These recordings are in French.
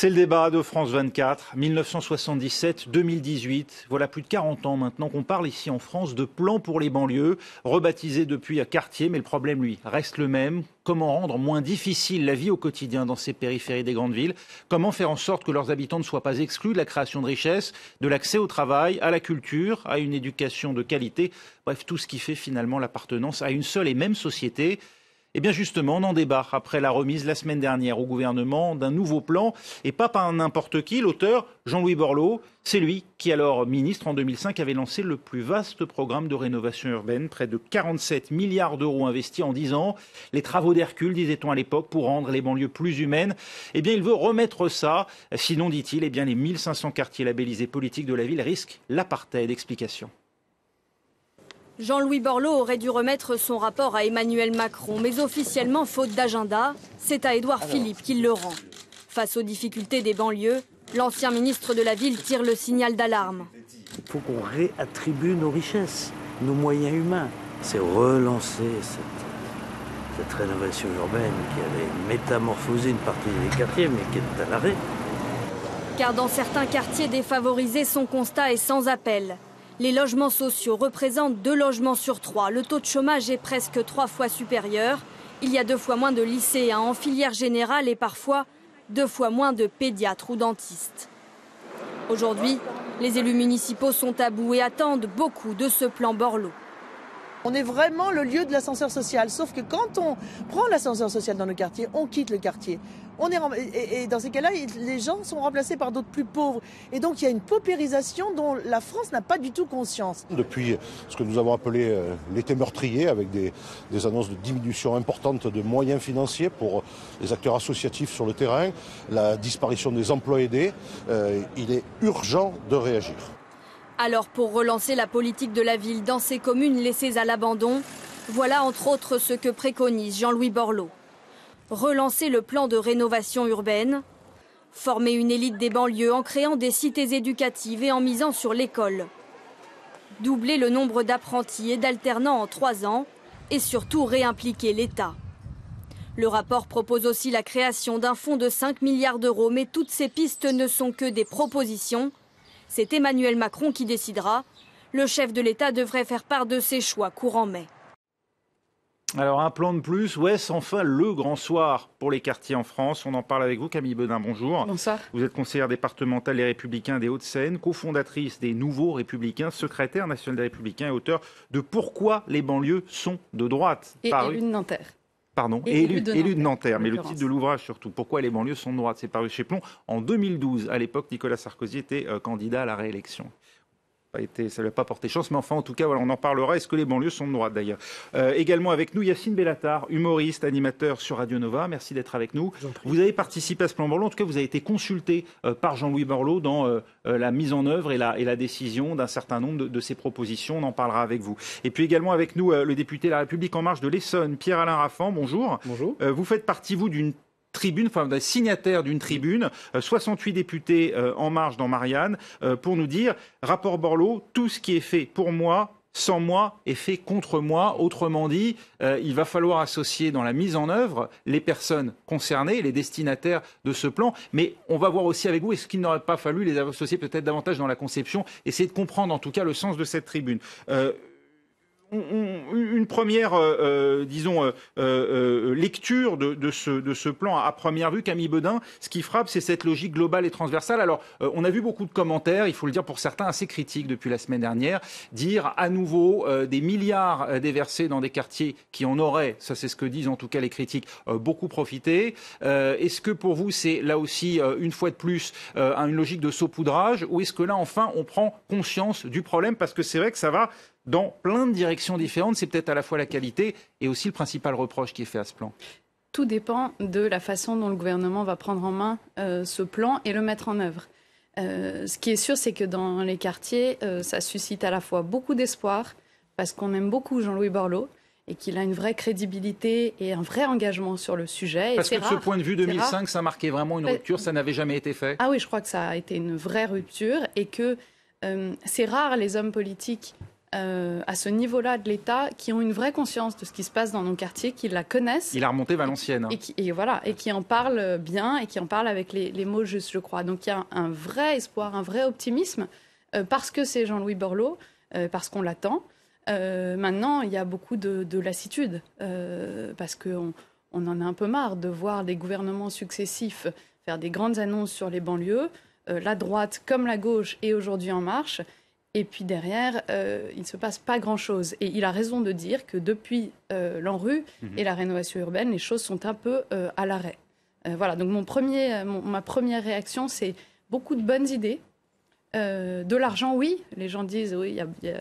C'est le débat de France 24, 1977-2018. Voilà plus de 40 ans maintenant qu'on parle ici en France de plan pour les banlieues, rebaptisé depuis à quartier, mais le problème, lui, reste le même. Comment rendre moins difficile la vie au quotidien dans ces périphéries des grandes villes Comment faire en sorte que leurs habitants ne soient pas exclus de la création de richesses, de l'accès au travail, à la culture, à une éducation de qualité Bref, tout ce qui fait finalement l'appartenance à une seule et même société. Eh bien justement, on en débat après la remise la semaine dernière au gouvernement d'un nouveau plan, et pas par n'importe qui, l'auteur Jean-Louis Borloo, c'est lui qui, alors ministre en 2005, avait lancé le plus vaste programme de rénovation urbaine, près de 47 milliards d'euros investis en 10 ans, les travaux d'Hercule, disait-on à l'époque, pour rendre les banlieues plus humaines. Eh bien il veut remettre ça, sinon, dit-il, eh bien les 1500 quartiers labellisés politiques de la ville risquent l'apartheid. d'explication. Jean-Louis Borloo aurait dû remettre son rapport à Emmanuel Macron, mais officiellement, faute d'agenda, c'est à Édouard Philippe qu'il le rend. Face aux difficultés des banlieues, l'ancien ministre de la Ville tire le signal d'alarme. Il faut qu'on réattribue nos richesses, nos moyens humains. C'est relancer cette, cette, rénovation urbaine qui avait métamorphosé une partie des quartiers, mais qui est à l'arrêt. Car dans certains quartiers défavorisés, son constat est sans appel. Les logements sociaux représentent deux logements sur trois. Le taux de chômage est presque trois fois supérieur. Il y a deux fois moins de lycéens en filière générale et parfois deux fois moins de pédiatres ou dentistes. Aujourd'hui, les élus municipaux sont à bout et attendent beaucoup de ce plan Borloo. On est vraiment le lieu de l'ascenseur social, sauf que quand on prend l'ascenseur social dans le quartier, on quitte le quartier est et, dans ces cas-là, les gens sont remplacés par d'autres plus pauvres. Et donc il y a une paupérisation dont la France n'a pas du tout conscience. Depuis ce que nous avons appelé euh, l'été meurtrier, avec des, annonces de diminution importante de moyens financiers pour euh, les acteurs associatifs sur le terrain, la disparition des emplois aidés, euh, il est urgent de réagir. Alors pour relancer la politique de la ville dans ces communes laissées à l'abandon, voilà entre autres ce que préconise Jean-Louis Borloo relancer le plan de rénovation urbaine, former une élite des banlieues en créant des cités éducatives et en misant sur l'école, doubler le nombre d'apprentis et d'alternants en trois ans, et surtout réimpliquer l'État. Le rapport propose aussi la création d'un fonds de 5 milliards d'euros, mais toutes ces pistes ne sont que des propositions. C'est Emmanuel Macron qui décidera. Le chef de l'État devrait faire part de ses choix courant mai. Alors un plan de plus, ouais, enfin le grand soir pour les quartiers en France. On en parle avec vous, Camille Bedin, bonjour. Bonsoir. Vous êtes conseillère départementale Les Républicains des Hauts-de-Seine, cofondatrice des Nouveaux Républicains, secrétaire nationale des Républicains et auteur de Pourquoi les banlieues sont de droite. Et élue de Nanterre. Pardon, et de, Nanterre, mais le titre de l'ouvrage surtout, Pourquoi les banlieues sont de droite, c'est paru chez Plomb en 2012. À l'époque, Nicolas Sarkozy était euh, candidat à la réélection été, ça ne lui a pas porté chance, mais enfin, en tout cas, on en parlera. Est-ce que les banlieues sont de droite, d'ailleurs euh, Également avec nous, Yacine Bellatar, humoriste, animateur sur Radio Nova. Merci d'être avec nous. Vous avez participé à ce plan Borloo. En tout cas, vous avez été consulté euh, par Jean-Louis Borloo dans euh, la mise en œuvre et la, décision d'un certain nombre de, ces propositions. On en parlera avec vous. Et puis également avec nous, le député de La République En Marche de l'Essonne, Pierre-Alain Raffan. Bonjour. Bonjour. vous faites partie, vous, d'une tribune, enfin des signataires d'une tribune, 68 euh, députés euh, en marge dans Marianne, euh, pour nous dire, rapport Borloo, tout ce qui est fait pour moi, sans moi est fait contre moi. Autrement dit, il va falloir associer dans la mise en œuvre les personnes concernées, les destinataires de ce plan. Mais on va voir aussi avec vous, est-ce qu'il n'aurait pas fallu les associer peut-être davantage dans la conception, essayer de comprendre en tout cas le sens de cette tribune une première, euh, euh, disons, euh, lecture de, de, ce, de, ce, plan à première vue, Camille Bedin, ce qui frappe, c'est cette logique globale et transversale. Alors, on a vu beaucoup de commentaires, il faut le dire pour certains, assez critiques depuis la semaine dernière, dire à nouveau des milliards déversés dans des quartiers qui en auraient, ça c'est ce que disent en tout cas les critiques, beaucoup profité. est-ce que pour vous, c'est là aussi, une fois de plus, une logique de saupoudrage, ou est-ce que là, enfin, on prend conscience du problème Parce que c'est vrai que ça va dans plein de directions différentes. C'est peut-être à la fois la qualité et aussi le principal reproche qui est fait à ce plan. Tout dépend de la façon dont le gouvernement va prendre en main euh, ce plan et le mettre en œuvre. Euh, ce qui est sûr, c'est que dans les quartiers, euh, ça suscite à la fois beaucoup d'espoir, parce qu'on aime beaucoup Jean-Louis Borloo, et qu'il a une vraie crédibilité et un vrai engagement sur le sujet. Parce que de ce point de vue 2005, ça marquait vraiment une rupture, ça n'avait jamais été fait. Ah oui, je crois que ça a été une vraie rupture et que c'est rare les hommes politiques euh, à ce niveau-là de l'État qui ont une vraie conscience de ce qui se passe dans nos quartiers, qui la connaissent. Il a remonté Valenciennes. Hein. Et, qui, voilà, et qui en parle bien et qui en parle avec les, mots justes, je crois. Donc il y a un, vrai espoir, un vrai optimisme, euh, parce que c'est Jean-Louis Borloo, euh, parce qu'on l'attend. maintenant, il y a beaucoup de, lassitude, parce qu'on en a un peu marre de voir des gouvernements successifs faire des grandes annonces sur les banlieues, la droite comme la gauche est aujourd'hui En Marche, et puis derrière, euh, il ne se passe pas grand-chose. Et il a raison de dire que depuis euh, l'ANRU mhm. et la rénovation urbaine, les choses sont un peu euh, à l'arrêt. Euh, voilà, donc mon premier, ma première réaction, c'est beaucoup de bonnes idées. de l'argent, oui. Les gens disent, oui,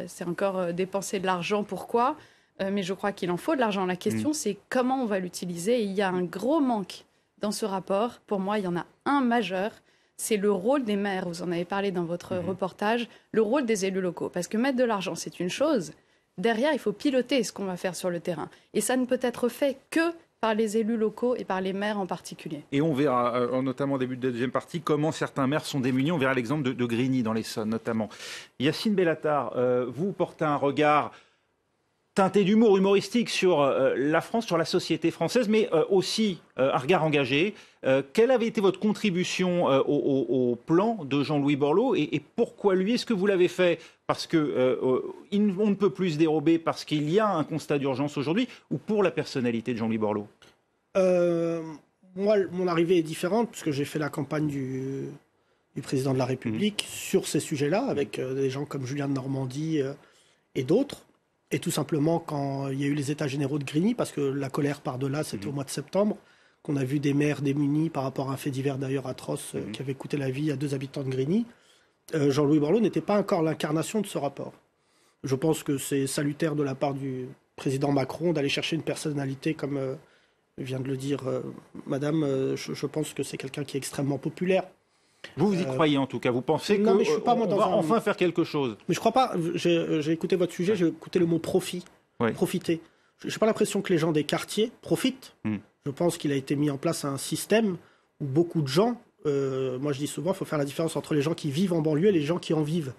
c'est encore dépenser de l'argent, pourquoi Mais je crois qu'il en faut de l'argent. La question, mhm. c'est comment on va l'utiliser. Et il y a un gros manque dans ce rapport. Pour moi, il y en a un majeur c'est le rôle des maires, vous en avez parlé dans votre mhm. reportage, le rôle des élus locaux. Parce que mettre de l'argent, c'est une chose. Derrière, il faut piloter ce qu'on va faire sur le terrain. Et ça ne peut être fait que par les élus locaux et par les maires en particulier. Et on verra, euh, notamment au début de la deuxième partie, comment certains maires sont démunis. On verra l'exemple de, Grigny dans l'Essonne, notamment. Yacine Bellatar, euh, vous portez un regard teinté d'humour humoristique sur euh, la France, sur la société française, mais euh, aussi euh, un regard engagé. quelle avait été votre contribution au, plan de Jean-Louis Borloo et, pourquoi lui Est-ce que vous l'avez fait parce qu'on ne peut plus se dérober parce qu'il y a un constat d'urgence aujourd'hui ou pour la personnalité de Jean-Louis Borloo Moi, mon arrivée est différente puisque j'ai fait la campagne du, du président de la République mmh. sur ces sujets-là avec des gens comme Julien de Normandie et d'autres et tout simplement quand il y a eu les États généraux de Grigny, parce que la colère par-delà, c'était mhm. au mois de septembre, qu'on a vu des maires démunis par rapport à un fait divers d'ailleurs atroce euh, mhm. qui avait coûté la vie à deux habitants de Grigny, euh, Jean-Louis Borloo n'était pas encore l'incarnation de ce rapport. Je pense que c'est salutaire de la part du président Macron d'aller chercher une personnalité comme euh, vient de le dire Madame. je, pense que c'est quelqu'un qui est extrêmement populaire vous, vous y euh, croyez en tout cas Vous pensez qu'on va enfin faire quelque chose Mais je crois pas. J'ai euh, écouté votre sujet, j'ai écouté le mot profit, profiter. Je n'ai pas l'impression que les gens des quartiers profitent. Hmm. Je pense qu'il a été mis en place un système où beaucoup de gens, euh, moi je dis souvent, il faut faire la différence entre les gens qui vivent en banlieue et les gens qui en vivent.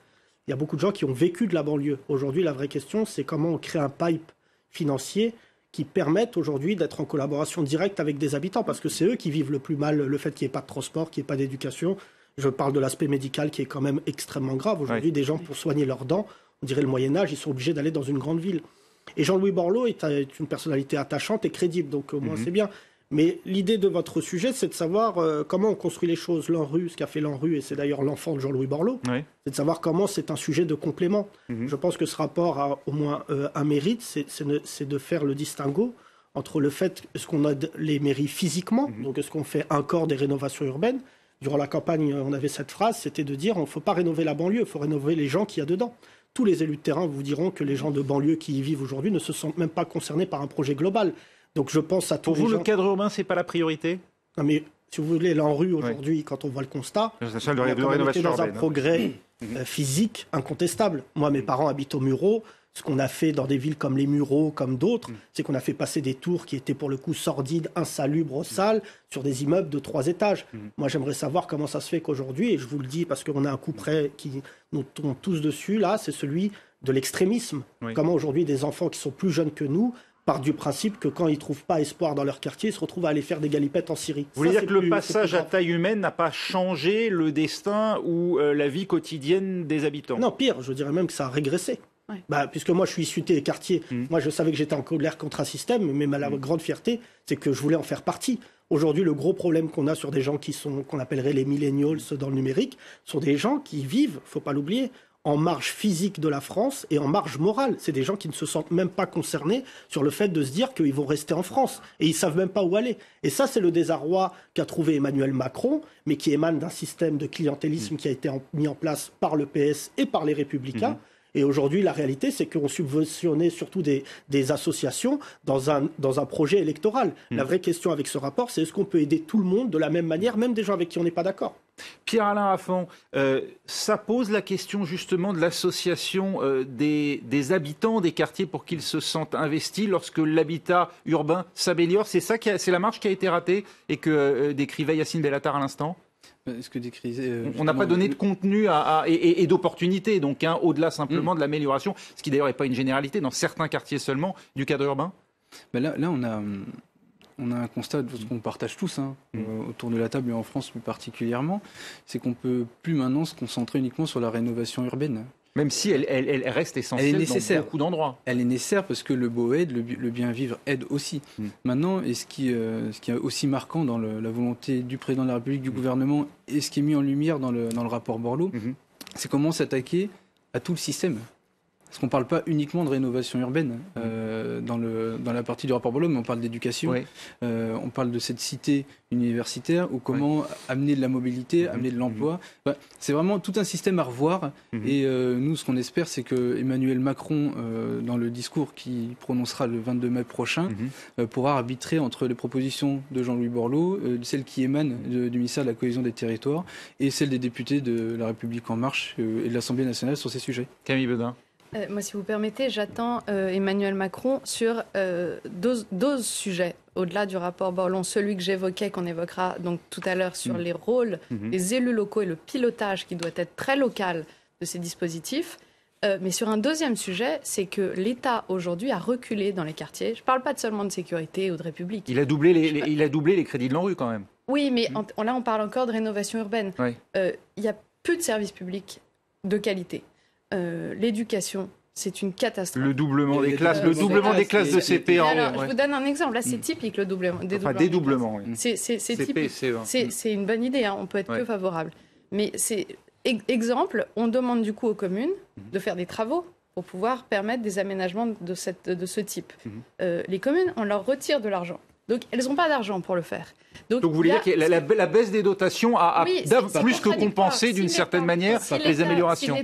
Il y a beaucoup de gens qui ont vécu de la banlieue. Aujourd'hui, la vraie question, c'est comment on crée un pipe financier qui permettent aujourd'hui d'être en collaboration directe avec des habitants, parce que c'est eux qui vivent le plus mal le fait qu'il n'y ait pas de transport, qu'il n'y ait pas d'éducation. Je parle de l'aspect médical qui est quand même extrêmement grave. Aujourd'hui, des gens, pour soigner leurs dents, on dirait le Moyen Âge, ils sont obligés d'aller dans une grande ville. Et Jean-Louis Borloo est, une personnalité attachante et crédible, donc au moins mm-hmm. c'est bien. Mais l'idée de votre sujet, c'est de savoir euh, comment on construit les choses. L'ANRU, ce qu'a fait l'ANRU, et c'est d'ailleurs l'enfant de Jean-Louis Borloo, c'est de savoir comment c'est un sujet de complément. Mhm. Je pense que ce rapport a au moins euh, un mérite, c'est de faire le distinguo entre le fait, ce qu'on a les mairies physiquement, mhm. donc est-ce qu'on fait un corps des rénovations urbaines, durant la campagne, on avait cette phrase, c'était de dire, on ne faut pas rénover la banlieue, il faut rénover les gens qu'il y a dedans. Tous les élus de terrain vous diront que les gens de banlieue qui y vivent aujourd'hui ne se sentent même pas concernés par un projet global. Donc je pense à tous Pour vous, le cadre urbain, n'est pas la priorité Non, mais si vous voulez, l'en-rue, aujourd'hui, quand on voit le constat, on est dans un hein. progrès mm-hmm. euh, physique incontestable. Moi, mes parents habitent au Mureau. Ce qu'on a fait dans des villes comme les Mureaux, comme d'autres, mm. c'est qu'on a fait passer des tours qui étaient pour le coup sordides, insalubres, sales, sur des immeubles de trois étages. Mm. Moi, j'aimerais savoir comment ça se fait qu'aujourd'hui, et je vous le dis parce qu'on a un coup près qui nous tombe tous dessus, là, c'est celui de l'extrémisme. Comment aujourd'hui des enfants qui sont plus jeunes que nous du principe que quand ils trouvent pas espoir dans leur quartier, ils se retrouvent à aller faire des galipettes en Syrie. Vous voulez dire que le passage à taille humaine n'a pas changé le destin ou euh, la vie quotidienne des habitants Non, pire, je dirais même que ça a régressé. Bah, puisque moi je suis issu des quartiers, hmm. moi je savais que j'étais en colère contre un système, mais ma hmm. grande fierté, c'est que je voulais en faire partie. Aujourd'hui, le gros problème qu'on a sur des gens qui sont, qu'on appellerait les millennials dans le numérique, sont des gens qui vivent, faut pas l'oublier, en marge physique de la France et en marge morale. C'est des gens qui ne se sentent même pas concernés sur le fait de se dire qu'ils vont rester en France et ils ne savent même pas où aller. Et ça, c'est le désarroi qu'a trouvé Emmanuel Macron, mais qui émane d'un système de clientélisme qui a été mis en place par le PS et par les Républicains. Mmh. Et aujourd'hui, la réalité, c'est qu'on subventionnait surtout des, associations dans un, dans un projet électoral. Mm. La vraie question avec ce rapport, c'est est-ce qu'on peut aider tout le monde de la même manière, même des gens avec qui on n'est pas d'accord Pierre-Alain Affan, euh, ça pose la question justement de l'association euh, des, des, habitants des quartiers pour qu'ils se sentent investis lorsque l'habitat urbain s'améliore. C'est ça, c'est la marche qui a été ratée et que euh, décrivait Yacine Bellatar à l'instant euh, on n'a pas donné de contenu et, d'opportunités, donc hein, au-delà simplement mm. de l'amélioration, ce qui d'ailleurs n'est pas une généralité, dans certains quartiers seulement, du cadre urbain bah, là, on a on un constat qu'on partage tous hein, mm. euh, autour de la table et en France plus particulièrement, c'est qu'on peut plus maintenant se concentrer uniquement sur la rénovation urbaine. Même si elle, reste essentielle elle est nécessaire. dans beaucoup d'endroits. Elle est nécessaire parce que le beau aide, le, bien vivre aide aussi. Mm. Maintenant, et euh, ce qui, est aussi marquant dans la volonté du président de la République, du mm. gouvernement, et ce qui est mis en lumière dans le, rapport Borloo, mm-hmm. c'est comment s'attaquer à tout le système. Parce qu'on ne parle pas uniquement de rénovation urbaine mm. euh, dans, le, dans la partie du rapport Borloo, mais on parle d'éducation, euh, on parle de cette cité universitaire ou comment amener de la mobilité, mm-hmm. amener de l'emploi. Mm-hmm. c'est vraiment tout un système à revoir. Mm-hmm. Et euh, nous, ce qu'on espère, c'est que Emmanuel Macron, dans le discours qu'il prononcera le 22 mai prochain, pourra arbitrer entre les propositions de Jean-Louis Borloo, celles qui émanent du ministère de la Cohésion des Territoires et celles des députés de La République En Marche et de l'Assemblée nationale sur ces sujets. Camille Bedin. Euh, moi, si vous permettez, j'attends euh, Emmanuel Macron sur euh, deux, sujets au-delà du rapport Borlon, celui que j'évoquais, qu'on évoquera donc tout à l'heure sur mm. les rôles mm-hmm. des élus locaux et le pilotage qui doit être très local de ces dispositifs. Euh, mais sur un deuxième sujet, c'est que l'État aujourd'hui a reculé dans les quartiers. Je ne parle pas seulement de sécurité ou de République. Il a doublé les, il a doublé les crédits de l'ANRU quand même. Oui, mais mm. là, on parle encore de rénovation urbaine. Il y n'y a plus de services publics de qualité. Euh, l'éducation c'est une catastrophe. Le doublement des classes, le doublement des classes de CP e, en Je vous donne un exemple. Là, c'est hmm. typique le doublement. Des dédoublement. E, e, hein. hmm. C'est une bonne idée. Hein. On peut être peu favorable. Mais c'est exemple. On demande du coup aux communes hmm. de faire des travaux pour pouvoir permettre des aménagements de, cette, de ce type. Euh, les communes, on leur retire de l'argent. Donc elles n'ont pas d'argent pour le faire. Donc, vous voulez dire que la, baisse des dotations a, plus que compensé d'une certaine manière les améliorations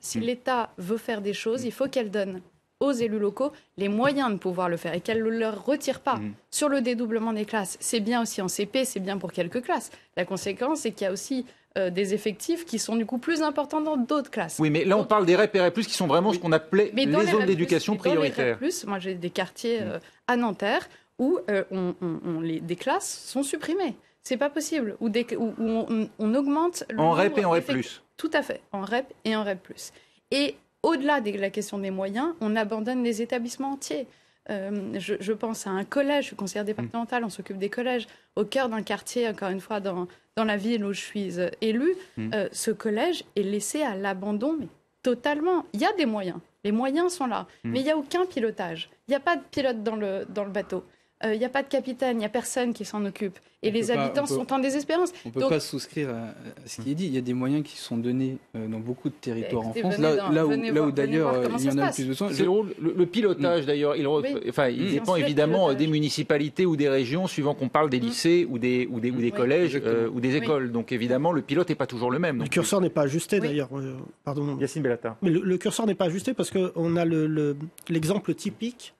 Si mm. l'État veut, faire des choses, mm. il faut qu'elle donne aux élus locaux les moyens de pouvoir le faire et qu'elle ne leur retire pas. Mm. Sur le dédoublement des classes, c'est bien aussi en CP, c'est bien pour quelques classes. La conséquence, c'est qu'il y a aussi euh, des effectifs qui sont du coup plus importants dans d'autres classes. Oui, mais là, on parle des REP e plus qui sont vraiment ce qu'on appelait les, zones e d'éducation e prioritaire. moi j'ai des quartiers euh, à Nanterre où euh, on, des classes sont supprimées. C'est pas possible. Ou, on, augmente. en rep et en rep plus. Tout à fait. En rep et en rep plus. Et au-delà de la question des moyens, on abandonne les établissements entiers. Euh, je, pense à un collège, je suis conseillère départementale, mm. on s'occupe des collèges, au cœur d'un quartier, encore une fois, dans, la ville où je suis euh, élue. Mm. ce collège est laissé à l'abandon, mais totalement. Il y a des moyens, les moyens sont là, mm. mais il n'y a aucun pilotage. Il n'y a pas de pilote dans le, dans le bateau il euh, n'y a pas de capitaine, il n'y a personne qui s'en occupe. Et les habitants sont en désespérance. On ne peut pas souscrire à, ce qui est dit. Il y a des moyens qui sont donnés euh, dans beaucoup de territoires en France, là, où, d'ailleurs euh, il y en a plus besoin. Le, le, pilotage mm. d'ailleurs, il, dépend évidemment des municipalités ou des régions, suivant qu'on parle des mm. lycées ou des, ou ou des collèges ou des écoles. Donc évidemment, le pilote n'est pas toujours le même. le curseur n'est pas ajusté d'ailleurs. Pardon. Yacine Bellata. le, curseur n'est pas ajusté parce qu'on a l'exemple typique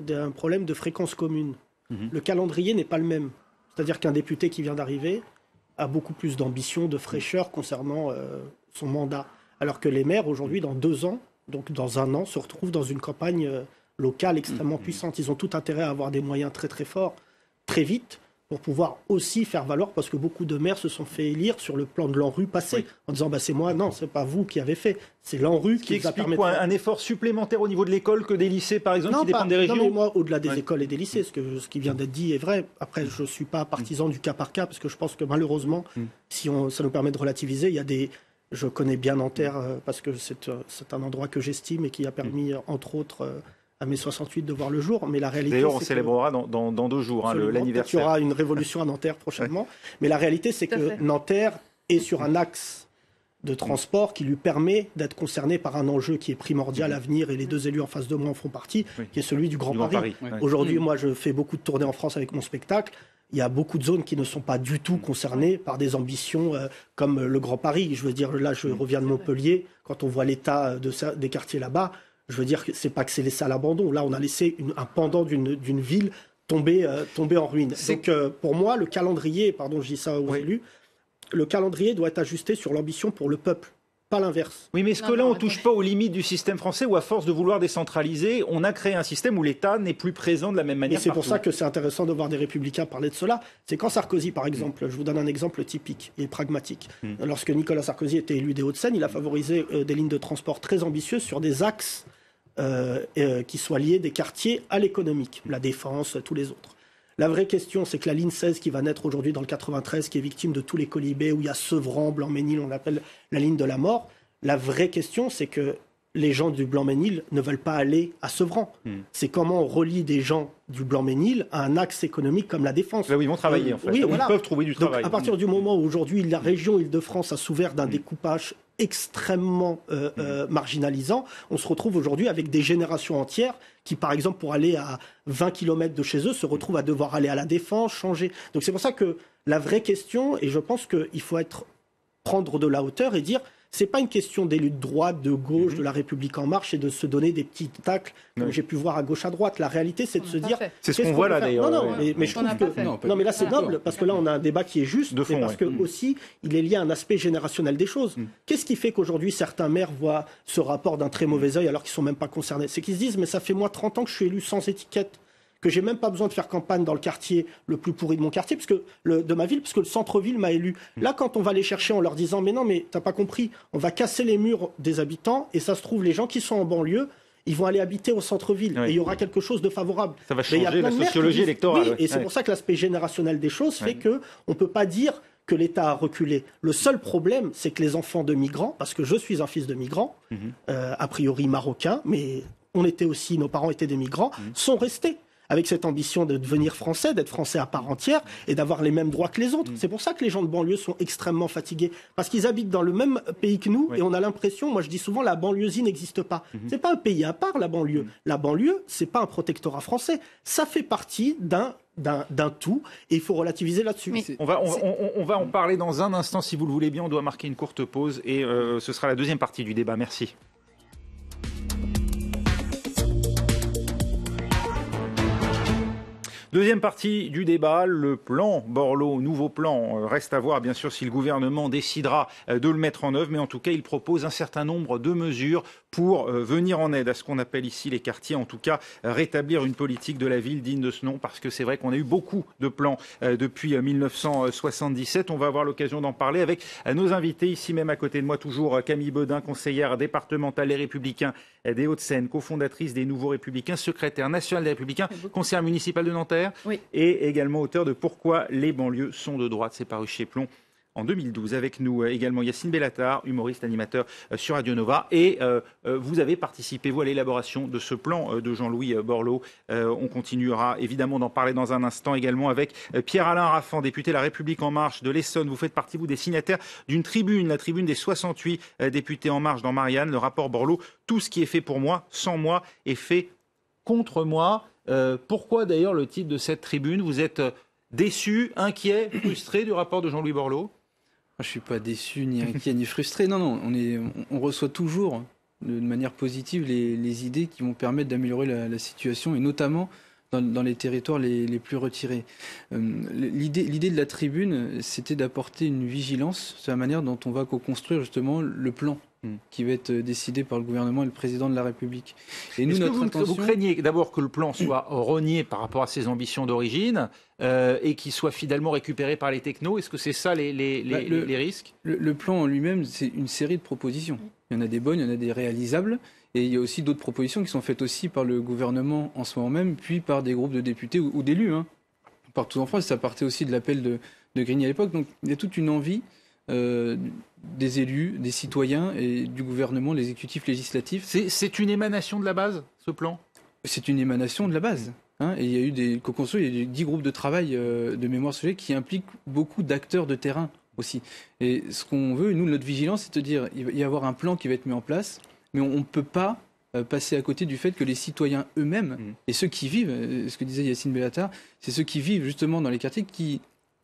d'un problème de fréquence commune. Mhm. Le calendrier n'est pas le même. C'est-à-dire qu'un député qui vient d'arriver a beaucoup plus d'ambition, de fraîcheur concernant euh, son mandat. Alors que les maires, aujourd'hui, dans deux ans, donc dans un an, se retrouvent dans une campagne euh, locale extrêmement mhm. puissante. Ils ont tout intérêt à avoir des moyens très très forts, très vite, pour pouvoir aussi faire valoir, parce que beaucoup de maires se sont fait élire sur le plan de l'ANRU passé, en disant bah, c'est moi, non, c'est pas vous qui avez fait, c'est l'ANRU qui, qui explique un effort supplémentaire au niveau de l'école que des lycées, par exemple, qui dépendent des régions Non, au-delà des écoles et des lycées, ce, que, ce qui vient d'être dit est vrai. Après, je ne suis pas partisan du cas par cas, parce que je pense que malheureusement, mm. si on, ça nous permet de relativiser, il y a des... Je connais bien Nanterre, euh, parce que euh, c'est un endroit que j'estime et qui a permis, mm. euh, entre autres à mai 68 de voir le jour, mais la réalité. D'ailleurs, on célébrera dans, deux jours hein, l'anniversaire. Il y aura une révolution à Nanterre prochainement, mais la réalité, c'est que Nanterre est sur un axe de transport qui lui permet d'être concerné par un enjeu qui est primordial mm-hmm. à venir et les deux élus en face de moi en font partie, qui est celui du Grand, Paris. Aujourd'hui, mm. moi, je fais beaucoup de tournées en France avec mon spectacle. Il y a beaucoup de zones qui ne sont pas du tout concernées par des ambitions euh, comme le Grand Paris. Je veux dire, là, je mm. reviens de Montpellier. Quand on voit l'état des quartiers là-bas, je veux dire que c'est pas que c'est laissé à l'abandon. Là, on a laissé un pendant d'une ville euh, tomber, en ruine. Donc, que euh, pour moi, le calendrier, pardon, je dis ça aux oui. élus, le calendrier doit être ajusté sur l'ambition pour le peuple pas l'inverse. Oui, mais est-ce que là, on ne touche pas aux limites du système français où, à force de vouloir décentraliser, on a créé un système où l'État n'est plus présent de la même manière Et c'est pour ça que c'est intéressant de voir des républicains parler de cela. C'est quand Sarkozy, par exemple, je vous donne un exemple typique et pragmatique. Hmm. Lorsque Nicolas Sarkozy était élu des Hauts-de-Seine, il a favorisé euh, des lignes de transport très ambitieuses sur des axes euh, euh, qui soit lié des quartiers à l'économique, la défense, tous les autres. La vraie question, c'est que la ligne 16 qui va naître aujourd'hui dans le 93, qui est victime de tous les colibés, où il y a Sevran, Blanc-Ménil, on l'appelle la ligne de la mort, la vraie question, c'est que les gens du Blanc-Ménil ne veulent pas aller à Sevran. Hmm. C'est comment on relie des gens du Blanc-Ménil à un axe économique comme la défense. Là ils vont travailler, en euh, fait. ils peuvent trouver du travail. à partir du hmm. moment où aujourd'hui la région Île-de-France a souffert d'un hmm. découpage découpage extrêmement euh, mm. euh, marginalisant. On se retrouve aujourd'hui avec des générations entières qui, par exemple, pour aller à 20 km de chez eux, se retrouvent à devoir aller à la défense, changer. Donc c'est pour ça que la vraie question, et je pense qu'il faut être prendre de la hauteur et dire c'est pas une question d'élus de droite, de gauche, mhm. de la République en marche et de se donner des petits tacles comme j'ai pu voir à gauche à droite. La réalité, c'est de se dire. C'est ce qu'on voit là d'ailleurs. Non, mais, là, c'est noble parce que là, on a un débat qui est juste. parce que mm. aussi, il est lié à un aspect générationnel des choses. Mm. Qu'est-ce qui fait qu'aujourd'hui, certains maires voient ce rapport d'un très mauvais mm. œil alors qu'ils sont même pas concernés C'est qu'ils se disent, mais ça fait moi 30 ans que je suis élu sans étiquette que j'ai même pas besoin de faire campagne dans le quartier le plus pourri de mon quartier, le, de ma ville, parce que le centre-ville m'a élu. Mm. Là, quand on va les chercher en leur disant mais non, mais t'as pas compris, on va casser les murs des habitants et ça se trouve les gens qui sont en banlieue ils vont aller habiter au centre-ville et il y aura quelque chose de favorable. Ça va changer la sociologie électorale. Oui, et c'est pour ça que l'aspect générationnel des choses fait qu'on que on peut pas dire que l'État a reculé. Le seul problème, c'est que les enfants de migrants, parce que je suis un fils de migrant, mhm. euh, a priori marocain, mais on était aussi, nos parents étaient des migrants, mhm. sont restés avec cette ambition de devenir français, d'être français à part entière et d'avoir les mêmes droits que les autres. Mm. C'est pour ça que les gens de banlieue sont extrêmement fatigués, parce qu'ils habitent dans le même pays que nous et on a l'impression, moi je dis souvent, la banlieusine n'existe pas. Ce mm-hmm. C'est pas un pays à part la banlieue. Mm. La banlieue, c'est pas un protectorat français. Ça fait partie d'un d'un tout et il faut relativiser là-dessus. On va, on, va en parler dans un instant si vous le voulez bien. On doit marquer une courte pause et euh, ce sera la deuxième partie du débat. Merci. Deuxième partie du débat, le plan Borloo, nouveau plan. Euh, reste à voir, bien sûr, si le gouvernement décidera euh, de le mettre en œuvre, mais en tout cas, il propose un certain nombre de mesures pour euh, venir en aide à ce qu'on appelle ici les quartiers, en tout cas euh, rétablir une politique de la ville digne de ce nom, parce que c'est vrai qu'on a eu beaucoup de plans euh, depuis 1977. On va avoir l'occasion d'en parler avec nos invités, ici même à côté de moi, toujours Camille Bedin, conseillère départementale des Républicains des Hauts-de-Seine, cofondatrice des Nouveaux Républicains, secrétaire nationale des Républicains, conseillère municipale de Nanterre, et également auteur de Pourquoi les banlieues sont de droite. C'est paru chez Plomb en 2012. Avec nous euh, également Yacine Bellatar, humoriste, animateur euh, sur Radio Nova. Et euh, vous avez participé, vous, à l'élaboration de ce plan de Jean-Louis Borloo. on continuera évidemment d'en parler dans un instant également avec Pierre-Alain Raffan, député La République En Marche de l'Essonne. Vous faites partie, vous, des signataires d'une tribune, la tribune des 68 députés En Marche dans Marianne, le rapport Borloo. Tout ce qui est fait pour moi, sans moi, est fait contre moi. pourquoi d'ailleurs le titre de cette tribune Vous êtes déçu, inquiet, frustré du rapport de Jean-Louis Borloo ah, je ne suis pas déçu, ni inquiet, ni frustré. Non, non, on, reçoit toujours de, manière positive les, idées qui vont permettre d'améliorer la, situation et notamment dans, les territoires les, plus retirés. Euh, l'idée, l'idée de la tribune, c'était d'apporter une vigilance sur la manière dont on va co-construire justement le plan hmm. qui va être décidé par le gouvernement et le président de la République. Et nous, Est-ce notre que vous, craignez d'abord que le plan soit renié par rapport à ses ambitions d'origine euh, et qu'il soit finalement récupéré par les technos Est-ce que c'est ça les, les, bah, les, risques le, le, plan en lui-même, c'est une série de propositions. Il y en a des bonnes, il y en a des réalisables. Et il y a aussi d'autres propositions qui sont faites aussi par le gouvernement en ce moment même, puis par des groupes de députés ou, d'élus, hein, partout en France. Ça partait aussi de l'appel de, de Grigny à l'époque. Donc il y a toute une envie euh, des élus, des citoyens et du gouvernement, l'exécutif, législatif. C'est une émanation de la base, ce plan C'est une émanation de la base. Hein. et il y a eu des co il y a eu dix groupes de travail euh, de mémoire sujet qui impliquent beaucoup d'acteurs de terrain aussi. Et ce qu'on veut, nous, notre vigilance, c'est de dire, il va y avoir un plan qui va être mis en place mais on ne peut pas euh, passer à côté du fait que les citoyens eux-mêmes mm. et ceux qui vivent, euh, ce que disait Yacine Bellatar, c'est ceux qui vivent justement dans les quartiers qui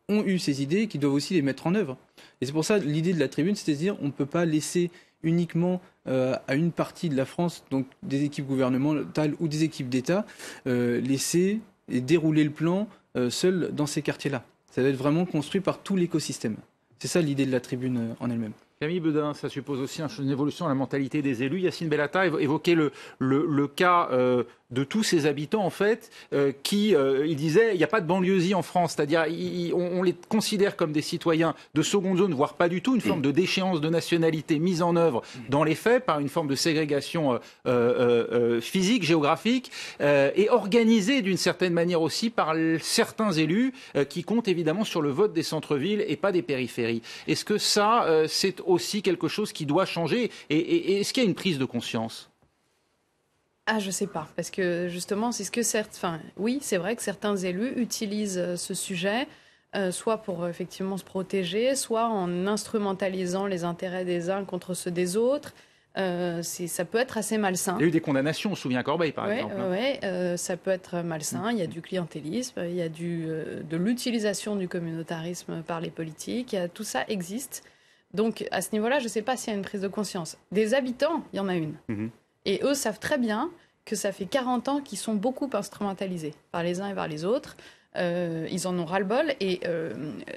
ont eu ces idées, qui doivent aussi les mettre en œuvre. Et c'est pour ça l'idée de la tribune, c'est à dire on ne peut pas laisser uniquement euh, à une partie de la France, donc des équipes gouvernementales ou des équipes d'État, laisser et dérouler le plan seul dans ces quartiers-là. Ça doit être vraiment construit par tout l'écosystème. C'est ça l'idée de la tribune en elle-même. Camille Bedin, ça suppose aussi une évolution à la mentalité des élus. Yacine Bellata évoquait le, le, le cas euh, de tous ces habitants, en fait, euh, qui, euh, disaient il disait, il n'y a pas de banlieusie en France, c'est-à-dire on, les considère comme des citoyens de seconde zone, voire pas du tout, une forme de déchéance de nationalité mise en œuvre dans les faits par une forme de ségrégation euh, physique, géographique, et organisée d'une certaine manière aussi par certains élus qui comptent évidemment sur le vote des centres-villes et pas des périphéries. Est-ce que ça, c'est aussi quelque chose qui doit changer et est-ce qu'il y a une prise de conscience ah, je sais pas, parce que justement, c'est ce que certes, enfin, oui, c'est vrai que certains élus utilisent euh, ce sujet, euh, soit pour euh, effectivement se protéger, soit en instrumentalisant les intérêts des uns contre ceux des autres. Euh, ça peut être assez malsain. Il y a eu des condamnations, on se souvient à Corbeil par ouais, exemple. Hein. Oui, ça peut être malsain. Il y a du clientélisme, il y a du, de l'utilisation du communautarisme par les politiques. tout ça existe. Donc à ce niveau-là, je ne sais pas s'il y a une prise de conscience. Des habitants, il y en a une. Mhm. Et eux savent très bien que ça fait 40 ans qu'ils sont beaucoup instrumentalisés par les uns et par les autres. Euh, ils en ont ras-le-bol. Et euh,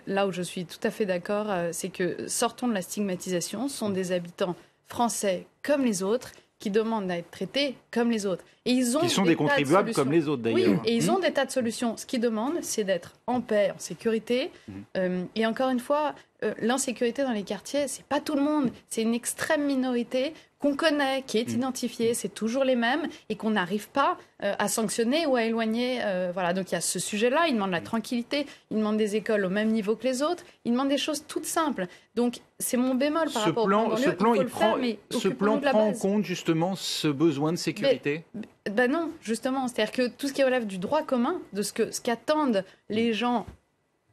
là où je suis tout à fait d'accord, euh, c'est que sortons de la stigmatisation, sont des habitants français comme les autres qui demandent à être traités comme les autres. Et ils ont qui sont des, contribuables comme les autres d'ailleurs. Oui, et ils ont hmm. des tas de solutions. Ce qu'ils demandent, c'est d'être en paix, en sécurité. Hmm. et encore une fois, euh, l'insécurité dans les quartiers, c'est pas tout le monde, c'est une extrême minorité qu'on connaît, qui est mm. identifiée, c'est toujours les mêmes et qu'on n'arrive pas euh, à sanctionner ou à éloigner. Euh, voilà, donc il y a ce sujet-là, il demande la mm. tranquillité, il demande des écoles au même niveau que les autres, il demande des choses toutes simples. Donc c'est mon bémol par rapport plan, au plan Ce plan, il, prend, ce plan prend en compte justement ce besoin de sécurité Ben non, justement, c'est-à-dire que tout ce qui relève du droit commun, de ce que, ce qu'attendent les mm. gens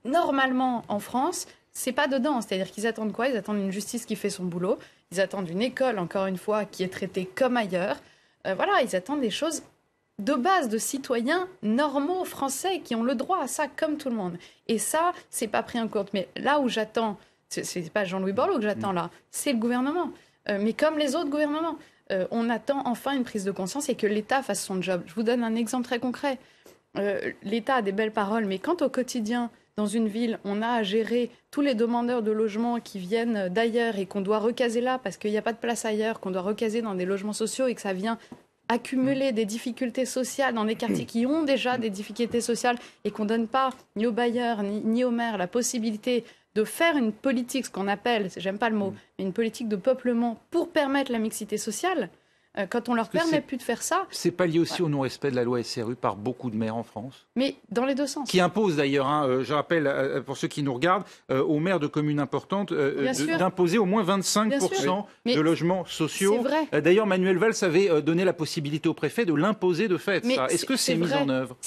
normalement en France, c'est pas dedans. C'est-à-dire qu'ils attendent quoi Ils attendent une justice qui fait son boulot. Ils attendent une école, encore une fois, qui est traitée comme ailleurs. Euh, voilà, ils attendent des choses de base de citoyens normaux français qui ont le droit à ça comme tout le monde. Et ça, c'est pas pris en compte. Mais là où j'attends, c'est pas Jean-Louis Borloo que j'attends mm. là, c'est le gouvernement. Euh, mais comme les autres gouvernements, euh, on attend enfin une prise de conscience et que l'État fasse son job. Je vous donne un exemple très concret. L'État a des belles paroles, mais quant au quotidien, dans une ville, on a à gérer tous les demandeurs de logements qui viennent d'ailleurs et qu'on doit recaser là parce qu'il n'y a pas de place ailleurs, qu'on doit recaser dans des logements sociaux et que ça vient accumuler mm. des difficultés sociales dans des quartiers qui ont déjà mm. des difficultés sociales et qu'on ne donne pas ni aux bailleurs ni, aux maires la possibilité de faire une politique, ce qu'on appelle, j'aime pas le mot, mm. mais une politique de peuplement pour permettre la mixité sociale, euh, quand on leur permet plus de faire ça. C'est pas lié aussi au non-respect de la loi SRU par beaucoup de maires en France Mais dans les deux sens. Qui impose d'ailleurs, hein, euh, je rappelle euh, pour ceux qui nous regardent, aux maires de communes importantes d'imposer au moins 25% de logements sociaux. D'ailleurs, Manuel Valls avait donné la possibilité au préfet de l'imposer de fait. Est-ce que c'est mis en œuvre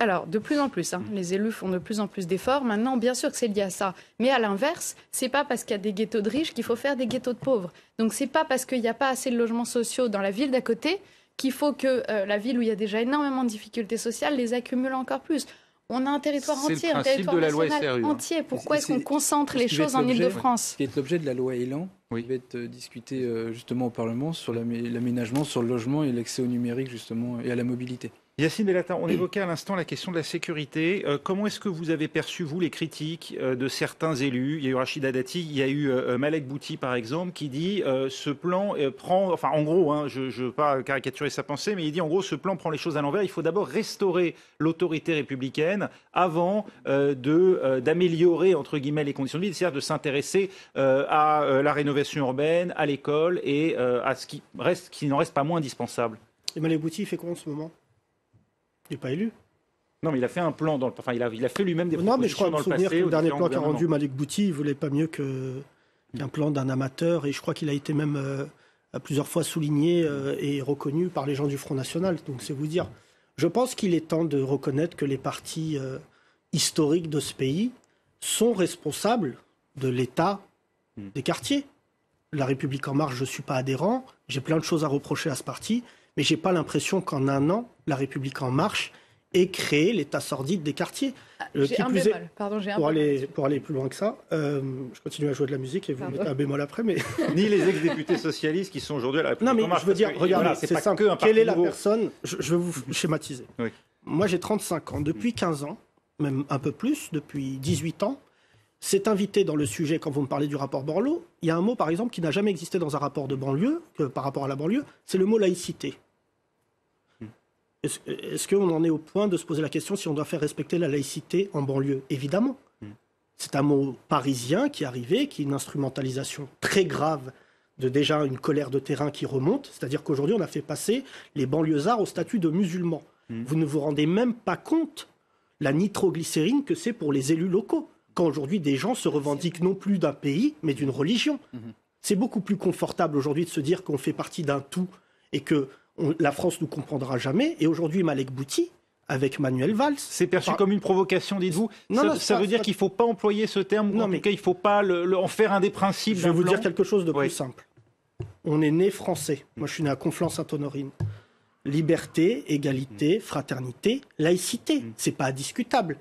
Alors, de plus en plus, hein. mm. les élus font de plus en plus d'efforts. Maintenant, bien sûr que c'est lié à ça. Mais à l'inverse, c'est pas parce qu'il y a des ghettos de riches qu'il faut faire des ghettos de pauvres. Donc, c'est pas parce qu'il n'y a pas assez de logements sociaux dans la ville d'à côté qu'il faut que euh, la ville où il y a déjà énormément de difficultés sociales les accumule encore plus. On a un territoire entier, un territoire national hein. entier. Pourquoi est-ce qu'on concentre les choses en Ile-de-France Ce qui est l'objet de la loi Elan, Il qui va être euh, discuté euh, justement au Parlement sur l'aménagement, sur le logement et l'accès au numérique justement et à la mobilité. Yacine Bellata, on évoquait à l'instant la question de la sécurité. Euh, comment est-ce que vous avez perçu, vous, les critiques euh, de certains élus Il y a eu Rachida Dati, il y a eu euh, Malek Bouti, par exemple, qui dit ce plan prend, enfin, en gros, hein, je ne veux pas caricaturer sa pensée, mais il dit en gros, ce plan prend les choses à l'envers. Il faut d'abord restaurer l'autorité républicaine avant de d'améliorer, entre guillemets, les conditions de vie, c'est-à-dire de s'intéresser à la rénovation urbaine, à l'école et à ce qui, reste, qui n'en reste pas moins indispensable. Et Malek Bouti, il fait quoi en ce moment il n'est pas élu. Non, mais il a fait un plan dans Enfin, il a, fait lui-même des propositions Non, mais je crois que le dernier plan qu'a rendu Malik Bouti, il voulait pas mieux qu'un plan d'un amateur. Et je crois qu'il a été même euh, plusieurs fois souligné euh, et reconnu par les gens du Front National. Donc c'est vous dire. Je pense qu'il est temps de reconnaître que les partis euh, historiques de ce pays sont responsables de l'état hmm. des quartiers. La République en marche, je ne suis pas adhérent. J'ai plein de choses à reprocher à ce parti mais j'ai pas l'impression qu'en un an, La République en marche ait créé l'état sordide des quartiers. Ah, euh, un bémol. Pardon, j'ai pour, aller, pour aller plus loin que ça, euh, je continue à jouer de la musique et vous mettez un bémol après. Mais... Ni les ex-députés socialistes qui sont aujourd'hui à la République. Non, mais je veux dire, regardez, c'est pas simple. Que un Quelle est la personne je, vais vous schématiser. Moi, j'ai 35 ans. Depuis 15 ans, même un peu plus, depuis 18 ans, c'est invité dans le sujet quand vous me parlez du rapport Borloo. Il y a un mot, par exemple, qui n'a jamais existé dans un rapport de banlieue, par rapport à la banlieue, c'est le mot laïcité. Est-ce qu'on en est au point de se poser la question si on doit faire respecter la laïcité en banlieue Évidemment. Mm. C'est un mot parisien qui est arrivé, qui est une instrumentalisation très grave de déjà une colère de terrain qui remonte. C'est-à-dire qu'aujourd'hui, on a fait passer les banlieusards au statut de musulmans. Mm. Vous ne vous rendez même pas compte la nitroglycérine que c'est pour les élus locaux. Quand aujourd'hui, des gens se revendiquent non plus d'un pays, mais d'une religion. Mm-hmm. C'est beaucoup plus confortable aujourd'hui de se dire qu'on fait partie d'un tout et que la France nous comprendra jamais. Et aujourd'hui, Malek Bouti, avec Manuel Valls. C'est perçu comme une provocation, dites-vous non, Ça, veut dire qu'il ne faut pas employer ce terme, non, mais, tout il ne faut pas le, en faire un des principes. Je vais vous dire quelque chose de plus simple. On est né français. Moi, je suis né à Conflans-Sainte-Honorine. Liberté, égalité, fraternité, laïcité. Mm. C'est pas discutable.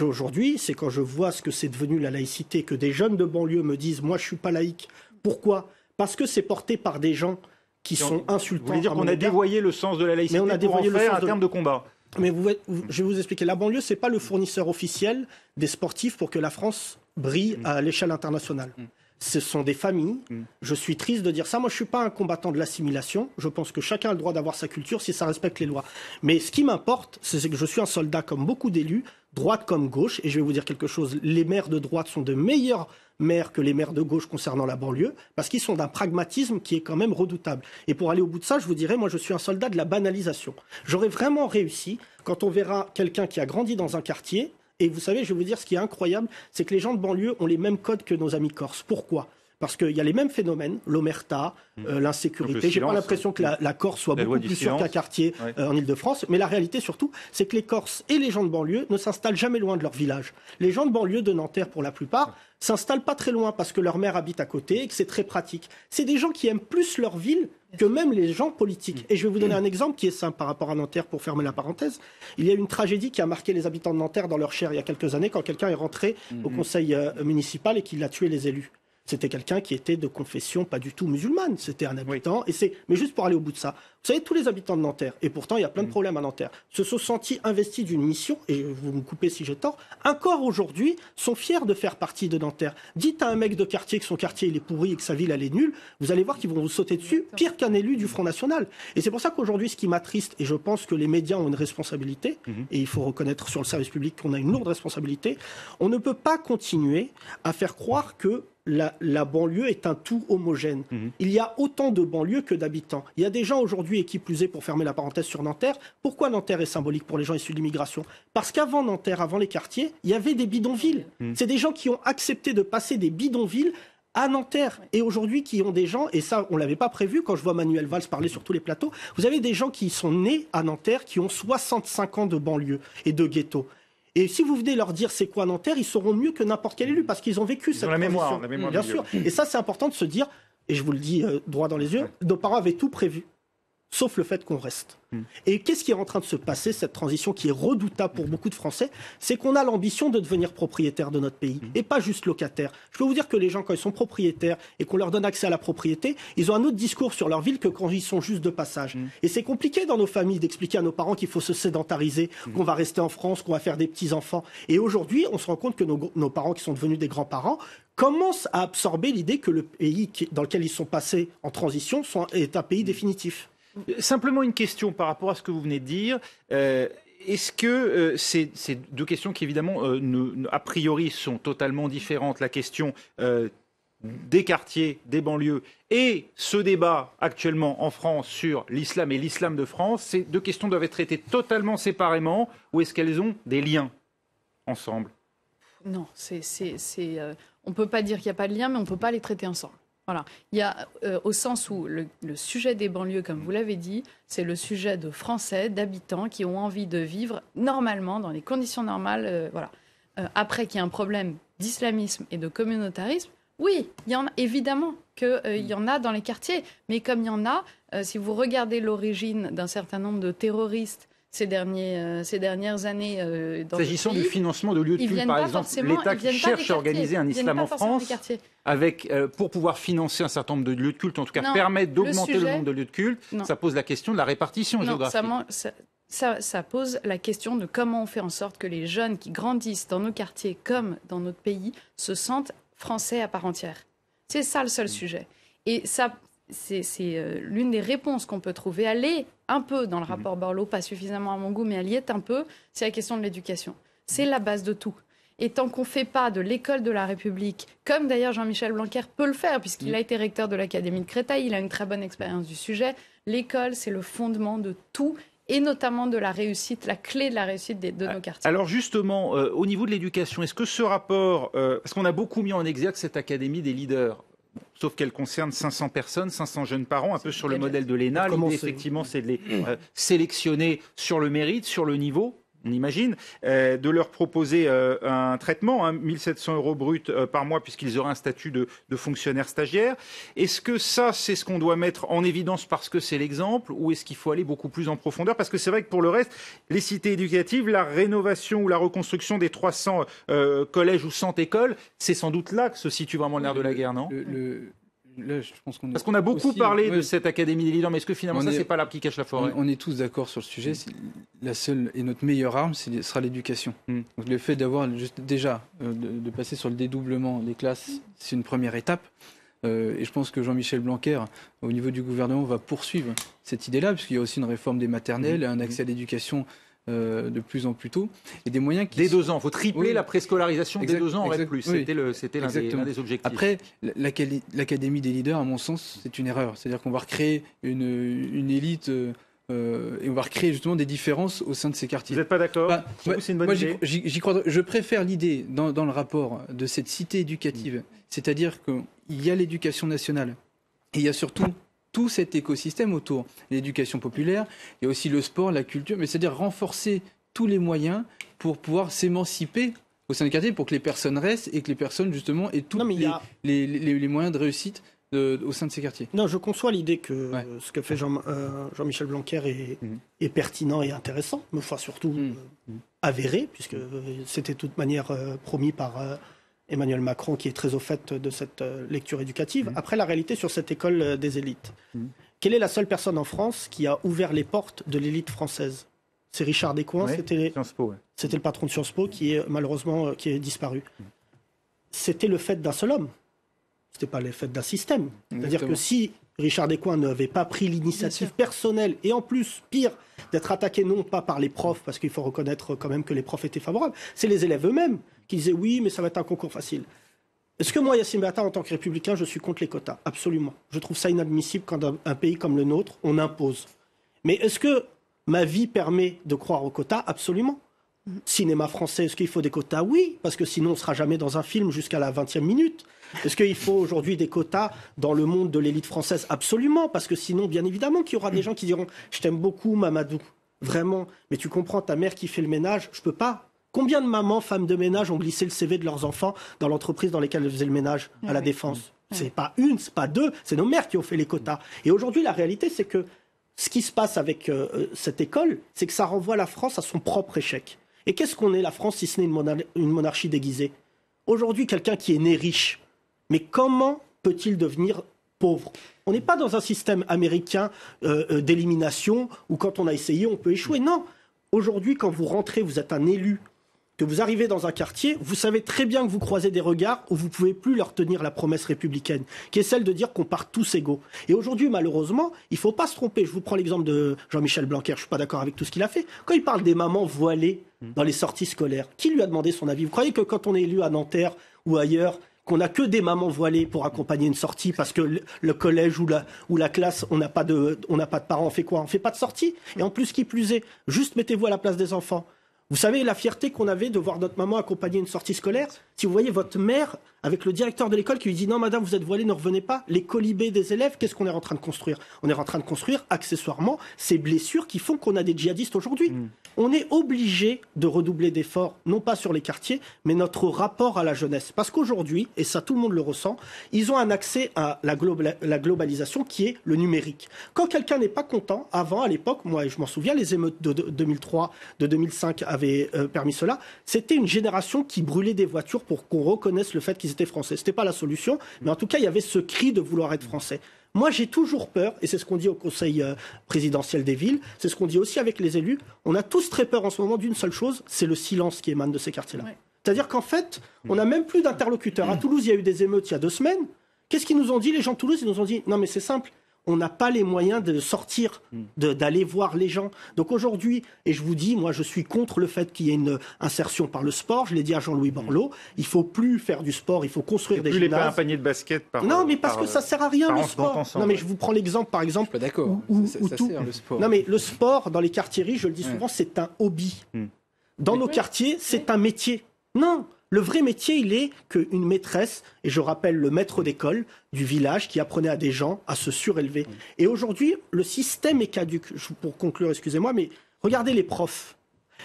Aujourd'hui, c'est quand je vois ce que c'est devenu la laïcité que des jeunes de banlieue me disent Moi, je suis pas laïque. Pourquoi Parce que c'est porté par des gens qui sont insultants. Vous voulez dire qu'on a dévoyé le sens de la laïcité on en faire de... terme de combat mais je vais vous expliquer. La banlieue, ce n'est pas le fournisseur officiel des sportifs pour que la France brille mm. à l'échelle internationale. Mm ce sont des familles. Mm. Je suis triste de dire ça. Moi, je ne suis pas un combattant de l'assimilation. Je pense que chacun a le droit d'avoir sa culture si ça respecte les lois. Mais ce qui m'importe, c'est que je suis un soldat comme beaucoup d'élus, droite comme gauche. Et je vais vous dire quelque chose. Les maires de droite sont de meilleurs maires que les maires de gauche concernant la banlieue, parce qu'ils sont d'un pragmatisme qui est quand même redoutable. Et pour aller au bout de ça, je vous dirais, moi, je suis un soldat de la banalisation. J'aurais vraiment réussi quand on verra quelqu'un qui a grandi dans un quartier et vous savez, je vais vous dire ce qui est incroyable, c'est que les gens de banlieue ont les mêmes codes que nos amis corses. Pourquoi parce qu'il y a les mêmes phénomènes, l'omerta, euh, mmh. l'insécurité. J'ai pas l'impression que hein. la, Corse soit beaucoup plus sûre qu'un quartier euh, en Ile-de-France. Mais la réalité surtout, c'est que les Corses et les gens de banlieue ne s'installent jamais loin de leur village. Les gens de banlieue de Nanterre, pour la plupart, s'installent pas très loin parce que leur mère habite à côté et que c'est très pratique. C'est des gens qui aiment plus leur ville que même les gens politiques. Et je vais vous donner un exemple qui est simple par rapport à Nanterre pour fermer la parenthèse. Il y a une tragédie qui a marqué les habitants de Nanterre dans leur chair il y a quelques années quand quelqu'un est rentré au mm-hmm. conseil euh, municipal et qu'il a tué les élus c'était quelqu'un qui était de confession pas du tout musulmane. C'était un habitant. Et mais juste pour aller au bout de ça, vous savez, tous les habitants de Nanterre, et pourtant il y a plein de mm. problèmes à Nanterre, se sont sentis investis d'une mission, et vous me coupez si j'ai tort, encore aujourd'hui sont fiers de faire partie de Nanterre. Dites à un mec de quartier que son quartier il est pourri et que sa ville elle est nulle, vous allez voir qu'ils vont vous sauter dessus, pire qu'un élu du Front National. Et c'est pour ça qu'aujourd'hui ce qui m'attriste, et je pense que les médias ont une responsabilité, mm-hmm. et il faut reconnaître sur le service public qu'on a une lourde responsabilité, on ne peut pas continuer à faire croire que la, banlieue est un tout homogène. Mhm. Il y a autant de banlieues que d'habitants. Il y a des gens aujourd'hui, et qui plus est, pour fermer la parenthèse sur Nanterre, pourquoi Nanterre est symbolique pour les gens issus de l'immigration Parce qu'avant Nanterre, avant les quartiers, il y avait des bidonvilles. Mhm. C'est des gens qui ont accepté de passer des bidonvilles à Nanterre et aujourd'hui qui ont des gens, et ça on ne l'avait pas prévu quand je vois Manuel Valls parler sur tous les plateaux, vous avez des gens qui sont nés à Nanterre qui ont 65 ans de banlieue et de ghetto. Et si vous venez leur dire c'est quoi Nanterre, ils seront mieux que n'importe quel élu parce qu'ils ont vécu cette ont la mémoire, la mémoire, bien sûr. Et ça, c'est important de se dire. Et je vous le dis euh, droit dans les yeux, nos parents avaient tout prévu sauf le fait qu'on reste. Hmm. Et qu'est-ce qui est en train de se passer, cette transition qui est redoutable pour hmm. beaucoup de Français C'est qu'on a l'ambition de devenir propriétaire de notre pays hmm. et pas juste locataire. Je peux vous dire que les gens, quand ils sont propriétaires et qu'on leur donne accès à la propriété, ils ont un autre discours sur leur ville que quand ils sont juste de passage. Et c'est compliqué dans nos familles d'expliquer à nos parents qu'il faut se sédentariser, qu'on va rester en France, qu'on va faire des petits-enfants. Et aujourd'hui, on se rend compte que nos, nos parents qui sont devenus des grands-parents commencent à absorber l'idée que le pays dans lequel ils sont passés en transition est un pays définitif. Simplement une question par rapport à ce que vous venez de dire. Euh, est-ce que euh, ces, deux questions qui évidemment euh, a priori sont totalement différentes, la question des quartiers, des banlieues et ce débat actuellement en France sur l'islam et l'islam de France, ces deux questions doivent être traitées totalement séparément ou est-ce qu'elles ont des liens ensemble Non, on ne peut pas dire qu'il n'y a pas de lien, mais on ne peut pas les traiter ensemble. Voilà. Il y a, euh, au sens où le, sujet des banlieues, comme vous l'avez dit, c'est le sujet de Français, d'habitants qui ont envie de vivre normalement, dans les conditions normales. Euh, voilà. Euh, après qu'il y ait un problème d'islamisme et de communautarisme, oui, il y en a, évidemment qu'il y en a dans les quartiers. Mais comme il y en a, si vous regardez l'origine d'un certain nombre de terroristes ces, derniers, années ces dernières années. S'agissant du financement de lieux de culte, par exemple, l'État qui cherche à organiser un islam en France avec, euh, pour pouvoir financer un certain nombre de lieux de culte, en tout cas permettre d'augmenter le, nombre de lieux de culte, ça pose la question de la répartition géographique. Ça, pose la question de comment on fait en sorte que les jeunes qui grandissent dans nos quartiers comme dans notre pays se sentent français à part entière. C'est ça le seul mm. sujet. Et ça, c'est euh, l'une des réponses qu'on peut trouver. Elle est un peu dans le mm. rapport Borloo, pas suffisamment à mon goût, mais elle y est un peu. C'est la question de l'éducation. C'est la base de tout. Et tant qu'on ne fait pas de l'école de la République, comme d'ailleurs Jean-Michel Blanquer peut le faire, puisqu'il mm. a été recteur de l'Académie de Créteil, il a une très bonne expérience du sujet, l'école, c'est le fondement de tout et notamment de la réussite, la clé de la réussite de, ah, nos quartiers. Alors justement, euh, au niveau de l'éducation, est-ce que ce rapport, euh, parce qu'on a beaucoup mis en exergue cette académie des leaders, sauf qu'elle concerne 500 personnes, 500 jeunes parents, un peu sur le modèle de l'ENA, l'idée effectivement c'est de les euh, sélectionner sur le mérite, sur le niveau, on imagine, euh, de leur proposer euh, un traitement, 1 hein, 1700 euros brut euh, par mois, puisqu'ils auraient un statut de, de fonctionnaire stagiaire. Est-ce que ça, c'est ce qu'on doit mettre en évidence parce que c'est l'exemple, ou est-ce qu'il faut aller beaucoup plus en profondeur Parce que c'est vrai que pour le reste, les cités éducatives, la rénovation ou la reconstruction des 300 collèges ou 100 écoles, c'est sans doute là que se situe vraiment l'air de la guerre, non pense qu'on Parce qu'on a beaucoup euh, parlé de cette académie des leaders, mais est-ce que finalement ça, c'est pas l'arbre qui cache la forêt on, est tous d'accord sur le sujet. La seule et notre meilleure arme, ce sera l'éducation. Hmm. le fait d'avoir déjà euh, de, passer sur le dédoublement des classes, c'est une première étape. Euh, et je pense que Jean-Michel Blanquer, au niveau du gouvernement, va poursuivre cette idée-là, puisqu'il y a aussi une réforme des maternelles, hmm. un accès à l'éducation euh, de plus en plus tôt. Et des moyens qui. Dès deux ans, il faut tripler la préscolarisation dès deux ans en plus. C'était l'un des, objectifs. Après, l'Académie des leaders, à mon sens, c'est une erreur. C'est-à-dire qu'on va recréer une, élite. Euh, euh, et on va recréer justement des différences au sein de ces quartiers. Vous n'êtes pas d'accord bah, bah, moi j'y crois, je préfère l'idée dans, le rapport de cette cité éducative, mm. c'est-à-dire qu'il y a l'éducation nationale et il y a surtout tout cet écosystème autour. L'éducation populaire, il y a aussi le sport, la culture, mais c'est-à-dire renforcer tous les moyens pour pouvoir s'émanciper au sein du quartiers pour que les personnes restent et que les personnes, justement, aient tous les, les, moyens de réussite euh, au sein de ces quartiers. Non, je conçois l'idée que ce que fait Jean, euh, michel Blanquer mhm. est, pertinent et intéressant, mais faut surtout mhm. euh, avéré, puisque c'était de toute manière promis par Emmanuel Macron, qui est très au fait de cette euh, lecture éducative. Mmh. Après, la réalité sur cette école euh, des élites. Mmh. Quelle est la seule personne en France qui a ouvert les portes de l'élite française C'est Richard Descoings, c'était le patron de Sciences Po qui est malheureusement euh, qui est disparu. Mmh. C'était le fait d'un seul homme. Ce C'était pas le fait d'un système. C'est-à-dire que si Richard Descoings n'avait pas pris l'initiative personnelle et en plus, pire, d'être attaqué non pas par les profs, parce qu'il faut reconnaître quand même que les profs étaient favorables, c'est les élèves eux-mêmes qui disaient oui, mais ça va être un concours facile. Est-ce que moi, Yassine Bata, en tant que républicain, je suis contre les quotas Absolument. Je trouve ça inadmissible quand un, un pays comme le nôtre, on impose. Mais est-ce que ma vie permet de croire aux quotas Absolument. Mm-hmm. Cinéma français, est-ce qu'il faut des quotas Oui, parce que sinon on ne sera jamais dans un film jusqu'à la 20e minute. Est-ce qu'il faut aujourd'hui des quotas dans le monde de l'élite française Absolument, parce que sinon, bien évidemment, qu'il y aura des gens qui diront Je t'aime beaucoup, Mamadou, vraiment, mais tu comprends, ta mère qui fait le ménage, je peux pas. Combien de mamans, femmes de ménage ont glissé le CV de leurs enfants dans l'entreprise dans laquelle elles faisaient le ménage à la ah défense ah C'est pas une, c'est pas deux, c'est nos mères qui ont fait les quotas. Et aujourd'hui, la réalité, c'est que ce qui se passe avec euh, euh, cette école, c'est que ça renvoie la France à son propre échec. Et qu'est-ce qu'on est la France si ce n'est une, monarchie déguisée Aujourd'hui, quelqu'un qui est né riche, mais comment peut-il devenir pauvre On n'est pas dans un système américain euh, euh, d'élimination où quand on a essayé, on peut échouer. Non. Aujourd'hui, quand vous rentrez, vous êtes un élu, que vous arrivez dans un quartier, vous savez très bien que vous croisez des regards où vous ne pouvez plus leur tenir la promesse républicaine, qui est celle de dire qu'on part tous égaux. Et aujourd'hui, malheureusement, il ne faut pas se tromper. Je vous prends l'exemple de Jean-Michel Blanquer, je ne suis pas d'accord avec tout ce qu'il a fait. Quand il parle des mamans voilées dans les sorties scolaires, qui lui a demandé son avis Vous croyez que quand on est élu à Nanterre ou ailleurs, qu'on n'a que des mamans voilées pour accompagner une sortie parce que le, collège ou la, classe, on n'a pas, de, pas de parents, on fait quoi On fait pas de sortie. Et en plus, qui plus est, juste mettez-vous à la place des enfants. Vous savez, la fierté qu'on avait de voir notre maman accompagner une sortie scolaire, si vous voyez votre mère avec le directeur de l'école qui lui dit non madame vous êtes voilée ne revenez pas les colibés des élèves qu'est-ce qu'on est en train de construire on est en train de construire accessoirement ces blessures qui font qu'on a des djihadistes aujourd'hui mm. on est obligé de redoubler d'efforts non pas sur les quartiers mais notre rapport à la jeunesse parce qu'aujourd'hui et ça tout le monde le ressent ils ont un accès à la, la globalisation qui est le numérique quand quelqu'un n'est pas content avant à l'époque moi je m'en souviens les émeutes de, 2003 de 2005 avaient euh, permis cela c'était une génération qui brûlait des voitures pour qu'on reconnaisse le fait qu'ils français. Ce n'était pas la solution, mais en tout cas, il y avait ce cri de vouloir être français. Moi, j'ai toujours peur, et c'est ce qu'on dit au conseil euh, présidentiel des villes, c'est ce qu'on dit aussi avec les élus, on a tous très peur en ce moment d'une seule chose, c'est le silence qui émane de ces quartiers-là. C'est-à-dire qu'en fait, on n'a même plus d'interlocuteurs. À Toulouse, il y a eu des émeutes il y a deux semaines. Qu'est-ce qu'ils nous ont dit, les gens de Toulouse Ils nous ont dit, non mais c'est simple, on n'a pas les moyens de sortir, mm. d'aller voir les gens. Donc aujourd'hui, et je vous dis, moi je suis contre le fait qu'il y ait une insertion par le sport, je l'ai dit à Jean-Louis Borloo, il faut plus faire du sport, il faut construire des plus gymnases. pas un panier de basket par Non, mais parce que ça euh, sert à rien le sport. Non mais je vous prends l'exemple par exemple d'accord, hein. ça, sert, le sport. Non mais le sport dans les quartiers je le dis souvent, c'est un hobby. Mm. Dans nos quartiers, c'est un métier. Non, le vrai métier, il est qu'une maîtresse, et je rappelle le maître d'école du village qui apprenait à des gens à se surélever. Et aujourd'hui, le système est caduque. Pour conclure, excusez-moi, mais regardez les profs.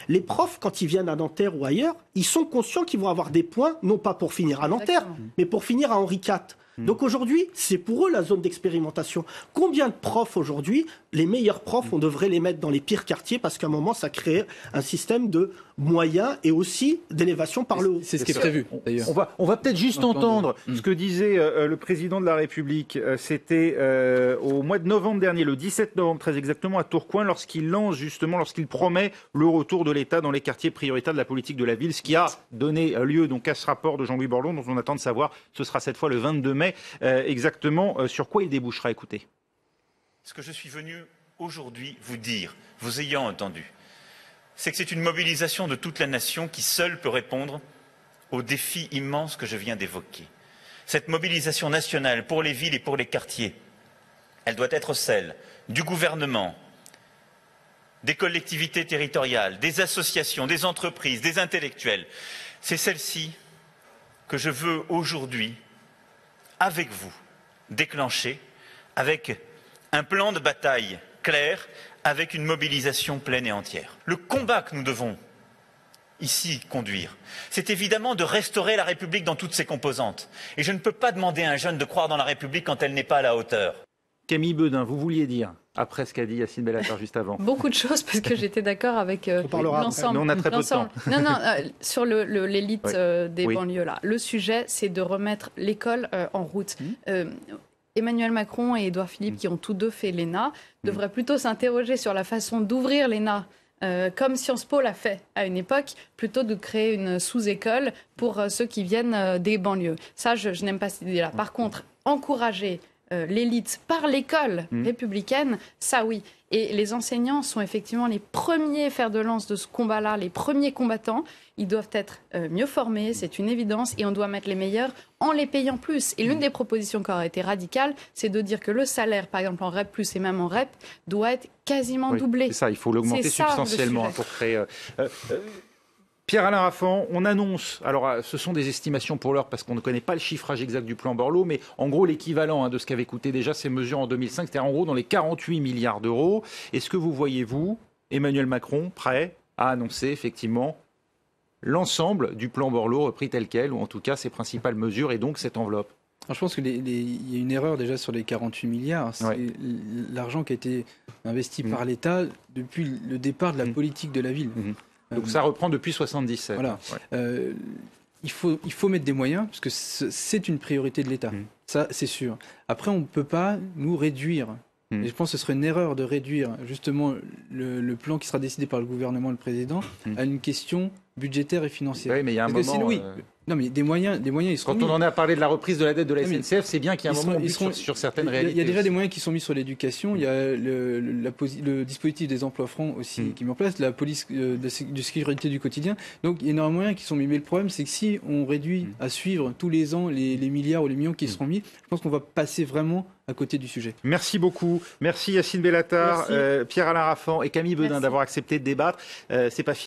Les profs, quand ils viennent à Nanterre ou ailleurs, ils sont conscients qu'ils vont avoir des points, non pas pour finir à Nanterre, mais pour finir à Henri IV. Hmm. Donc aujourd'hui, c'est pour eux la zone d'expérimentation. Combien de profs aujourd'hui, les meilleurs profs, on hmm. devrait les mettre dans les pires quartiers parce qu'à un moment, ça crée un système de moyens et aussi d'élévation par le haut. C'est ce qui est prévu, d'ailleurs. On va, peut-être juste entendre hmm. ce que disait euh, euh, le président de la République. Euh, c'était au mois de novembre dernier, le 17 novembre très exactement, à Tourcoing, lorsqu'il lance justement, lorsqu'il promet le retour de l'État dans les quartiers prioritaires de la politique de la ville, ce qui a donné lieu donc à ce rapport de Jean-Louis Borlon, dont on attend de savoir, ce sera cette fois le 22 mai. Euh, exactement euh, sur quoi il débouchera. Écoutez. Ce que je suis venu aujourd'hui vous dire, vous ayant entendu, c'est que c'est une mobilisation de toute la nation qui seule peut répondre aux défis immense que je viens d'évoquer. Cette mobilisation nationale pour les villes et pour les quartiers, elle doit être celle du gouvernement, des collectivités territoriales, des associations, des entreprises, des intellectuels. C'est celle-ci que je veux aujourd'hui avec vous déclenché, avec un plan de bataille clair, avec une mobilisation pleine et entière. Le combat que nous devons ici conduire, c'est évidemment de restaurer la République dans toutes ses composantes. Et je ne peux pas demander à un jeune de croire dans la République quand elle n'est pas à la hauteur. Camille Bedin, vous vouliez dire après ce qu'a dit Yacine Bellatar juste avant. Beaucoup de choses parce que j'étais d'accord avec euh, l'ensemble. on a très peu de temps. Non, non, euh, sur l'élite euh, des banlieues là. Le sujet, c'est de remettre l'école en route. Mmh. Emmanuel Macron et Édouard Philippe, mmh. qui ont tous deux fait l'ENA, mmh. devraient plutôt s'interroger sur la façon d'ouvrir l'ENA. comme Sciences Po l'a fait à une époque, plutôt de créer une sous-école pour ceux qui viennent des banlieues. Ça, je n'aime pas cette idée-là. Par contre, encourager euh, l'élite par l'école mmh. républicaine, ça oui. Et les enseignants sont effectivement les premiers fers de lance de ce combat-là, les premiers combattants. Ils doivent être euh, mieux formés, c'est une évidence, et on doit mettre les meilleurs en les payant plus. Et l'une mmh. des propositions qui aurait été radicale, c'est de dire que le salaire, par exemple en REP plus et même en REP, doit être quasiment doublé. C'est ça, il faut l'augmenter substantiellement hein, pour créer. Euh, Pierre-Alain Raffan, on annonce, alors euh, ce sont des estimations pour l'heure parce qu'on ne connaît pas le chiffrage exact du plan Borloo, mais en gros l'équivalent hein, de ce qu'avaient coûté déjà ces mesures en 2005, c'était en gros dans les 48 milliards d'euros. Est-ce que vous voyez, vous, Emmanuel Macron, prêt à annoncer effectivement l'ensemble du plan Borloo repris tel quel, ou en tout cas ses principales mesures et donc cette enveloppe je pense qu'il y a une erreur déjà sur les 48 milliards. C'est l'argent qui a été investi mmh. par l'État depuis le départ de la mmh. politique de la ville. Mmh. Donc ça reprend depuis 1977. — Voilà. Euh, il, faut, il faut mettre des moyens, parce que c'est une priorité de l'État. Mm. Ça, c'est sûr. Après, on ne peut pas nous réduire. Mm. Et je pense que ce serait une erreur de réduire justement le, plan qui sera décidé par le gouvernement et le président mm. à une question budgétaire et financière. Oui, mais il y a un moment. Euh, non, mais des moyens, des moyens, ils seront Quand on en a parlé de la reprise de la dette de la SNCF, c'est bien qu'il y a un moment ils seront, sur, sur, certaines réalités. Il y a déjà des moyens qui sont mis sur l'éducation. Il y a le, le, dispositif des emplois francs aussi hmm. qui met en place, la police euh, de, sécurité du quotidien. Donc, il y a énormément de moyens qui sont mis. Mais le problème, c'est que si on réduit hmm. à suivre tous les ans les, milliards ou les millions qui hmm. seront mis, je pense qu'on va passer vraiment à côté du sujet. Merci beaucoup. Merci Yacine Bellatar, euh, Pierre-Alain et Camille Bedin d'avoir accepté de débattre. c'est pas